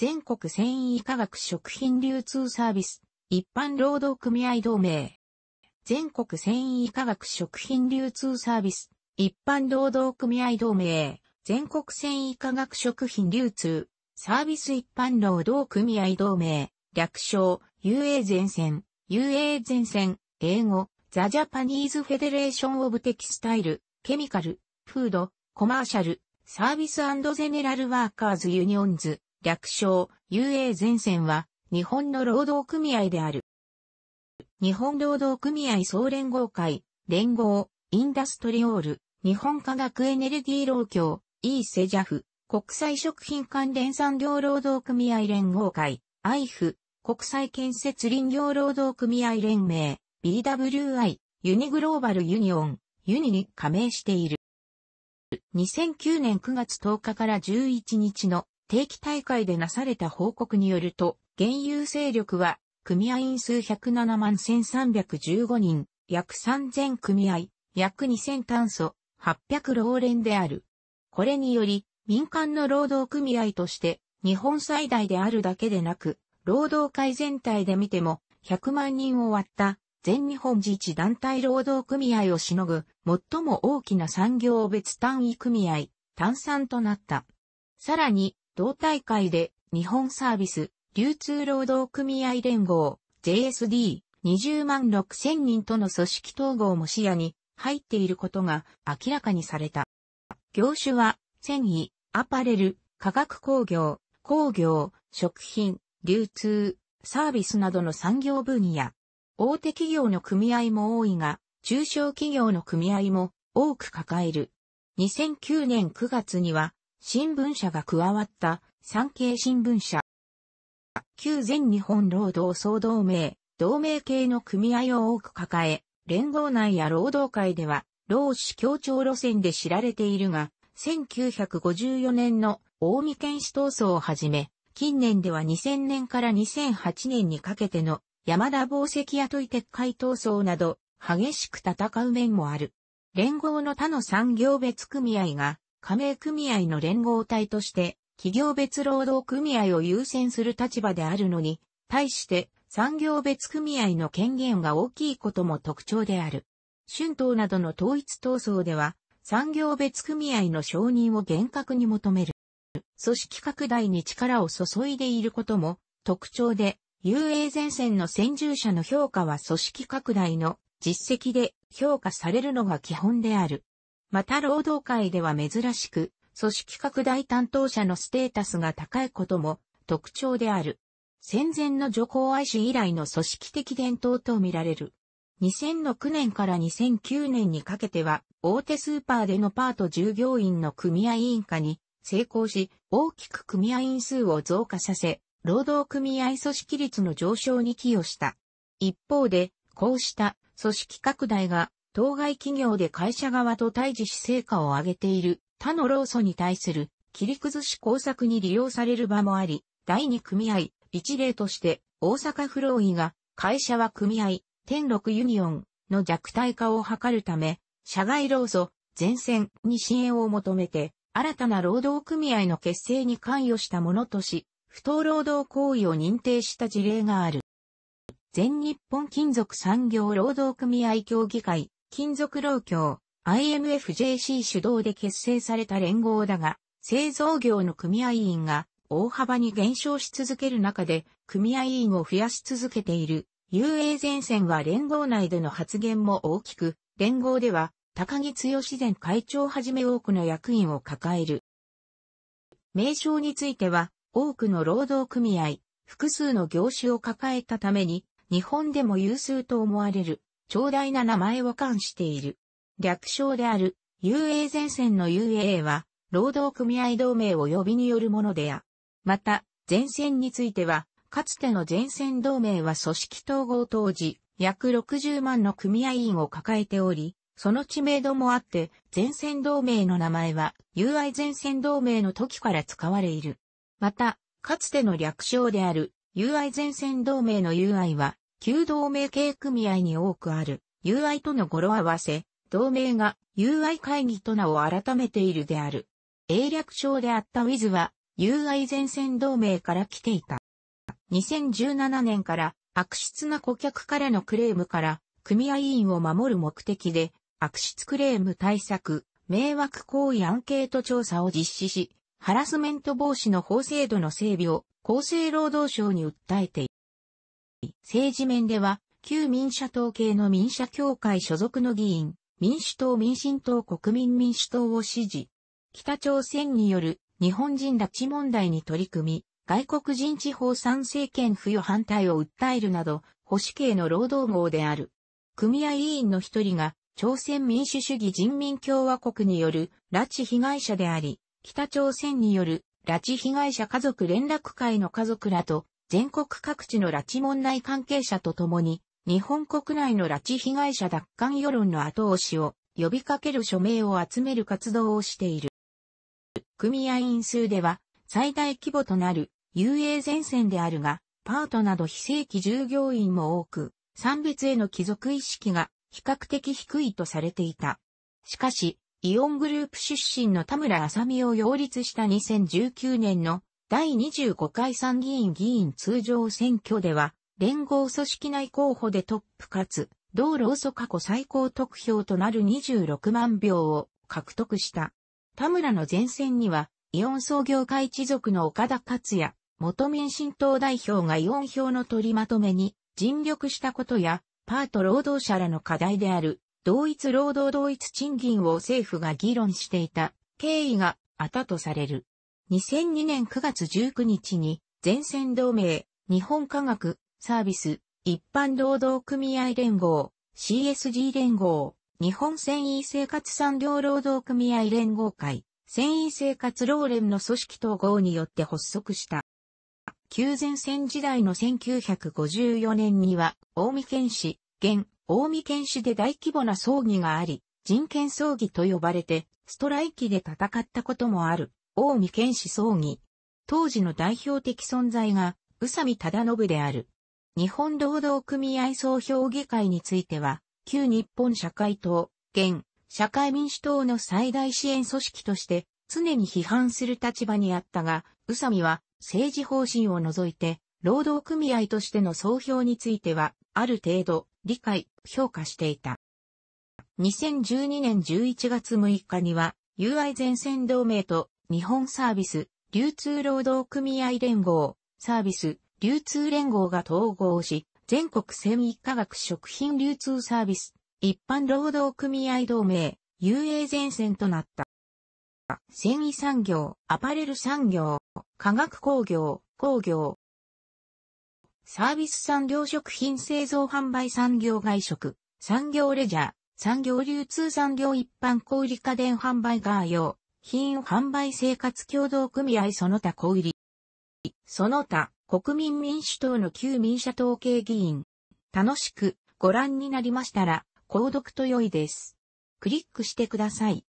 全国繊維化学食品流通サービス、一般労働組合同盟。全国繊維化学食品流通サービス、一般労働組合同盟、全国繊維化学食品流通、サービス一般労働組合同盟、略称、UA 前線、UA 前線、英語、ザ・ジャパニーズ・フェデレーション・オブ・テキスタイル、ケミカル、フード、コマーシャル、サービスゼネラル・ワーカーズ・ユニオンズ、略称 UA 前線は日本の労働組合である。日本労働組合総連合会、連合、インダストリオール、日本科学エネルギー労協、イーセジャフ、国際食品関連産業労働組合連合会、IF、国際建設林業労働組合連盟、BWI、ユニグローバルユニオン、ユニに加盟している。2009年9月10日から11日の定期大会でなされた報告によると、現有勢力は、組合員数107万1315人、約3000組合、約2000炭素、800老連である。これにより、民間の労働組合として、日本最大であるだけでなく、労働界全体で見ても、100万人を割った、全日本自治団体労働組合をしのぐ、最も大きな産業別単位組合、炭酸となった。さらに、同大会で日本サービス流通労働組合連合 JSD 20万6 0 0 0人との組織統合も視野に入っていることが明らかにされた。業種は繊維、アパレル、化学工業、工業、食品、流通、サービスなどの産業分野。大手企業の組合も多いが、中小企業の組合も多く抱える。2009年9月には新聞社が加わった産経新聞社。旧全日本労働総同盟、同盟系の組合を多く抱え、連合内や労働界では、労使協調路線で知られているが、1954年の大見県市闘争をはじめ、近年では2000年から2008年にかけての山田宝石雇い撤回闘争など激しく戦う面もある。連合の他の産業別組合が加盟組合の連合体として、企業別労働組合を優先する立場であるのに、対して産業別組合の権限が大きいことも特徴である。春闘などの統一闘争では、産業別組合の承認を厳格に求める。組織拡大に力を注いでいることも特徴で、UA 前線の先住者の評価は組織拡大の実績で評価されるのが基本である。また労働界では珍しく、組織拡大担当者のステータスが高いことも特徴である。戦前の女皇愛子以来の組織的伝統とみられる。2 0 0 9年から2009年にかけては、大手スーパーでのパート従業員の組合員化に成功し、大きく組合員数を増加させ、労働組合組織率の上昇に寄与した。一方で、こうした組織拡大が当該企業で会社側と対峙し成果を上げている他の労組に対する切り崩し工作に利用される場もあり、第2組合、一例として大阪フローイが会社は組合、天六ユニオンの弱体化を図るため、社外労組、前線に支援を求めて、新たな労働組合の結成に関与したものとし、不当労働行為を認定した事例がある。全日本金属産業労働組合協議会金属労協、IMFJC 主導で結成された連合だが、製造業の組合員が大幅に減少し続ける中で、組合員を増やし続けている。UA 前線は連合内での発言も大きく、連合では、高木剛前会長はじめ多くの役員を抱える。名称については、多くの労働組合、複数の業種を抱えたために、日本でも有数と思われる。長大な名前を冠している。略称である、UA 前線の UA は、労働組合同盟を呼びによるものであ。また、前線については、かつての前線同盟は組織統合当時、約60万の組合員を抱えており、その知名度もあって、前線同盟の名前は、UI 前線同盟の時から使われいる。また、かつての略称である、UI 前線同盟の UI は、旧同盟系組合に多くある、UI との語呂合わせ、同盟が UI 会議と名を改めているである。英略称であったウィズは、UI 前線同盟から来ていた。2017年から悪質な顧客からのクレームから組合員を守る目的で悪質クレーム対策、迷惑行為アンケート調査を実施し、ハラスメント防止の法制度の整備を厚生労働省に訴えてい政治面では、旧民社党系の民社協会所属の議員、民主党民進党国民民主党を支持。北朝鮮による日本人拉致問題に取り組み、外国人地方参政権付与反対を訴えるなど、保守系の労働号である。組合委員の一人が、朝鮮民主主義人民共和国による拉致被害者であり、北朝鮮による拉致被害者家族連絡会の家族らと全国各地の拉致問題関係者と共に、日本国内の拉致被害者奪還世論の後押しを呼びかける署名を集める活動をしている。組合員数では最大規模となる遊泳前線であるが、パートなど非正規従業員も多く、産別への帰属意識が比較的低いとされていた。しかし、イオングループ出身の田村麻美を擁立した2019年の第25回参議院議員通常選挙では、連合組織内候補でトップかつ、道路遅過去最高得票となる26万票を獲得した。田村の前線には、イオン創業会一族の岡田克也、元民進党代表がイオン票の取りまとめに尽力したことや、パート労働者らの課題である、同一労働同一賃金を政府が議論していた経緯があったとされる。2002年9月19日に全線同盟、日本科学、サービス、一般労働組合連合、CSG 連合、日本繊維生活産業労働組合連合会、繊維生活労連の組織統合によって発足した。旧前線時代の1954年には、大見県市、現、大見県市で大規模な葬儀があり、人権葬儀と呼ばれて、ストライキで戦ったこともある。大見健志葬儀。当時の代表的存在が、宇佐美忠信である。日本労働組合総評議会については、旧日本社会党、現、社会民主党の最大支援組織として、常に批判する立場にあったが、宇佐美は政治方針を除いて、労働組合としての総評については、ある程度、理解、評価していた。2012年11月6日には、友愛前線同盟と日本サービス、流通労働組合連合、サービス、流通連合が統合し、全国繊維化学食品流通サービス、一般労働組合同盟、UA 前線となった。繊維産業、アパレル産業、化学工業、工業、サービス産業食品製造販売産業外食、産業レジャー、産業流通産業一般小売家電販売側用、品販売生活協同組合その他小売り。その他、国民民主党の旧民社党系議員。楽しくご覧になりましたら、購読と良いです。クリックしてください。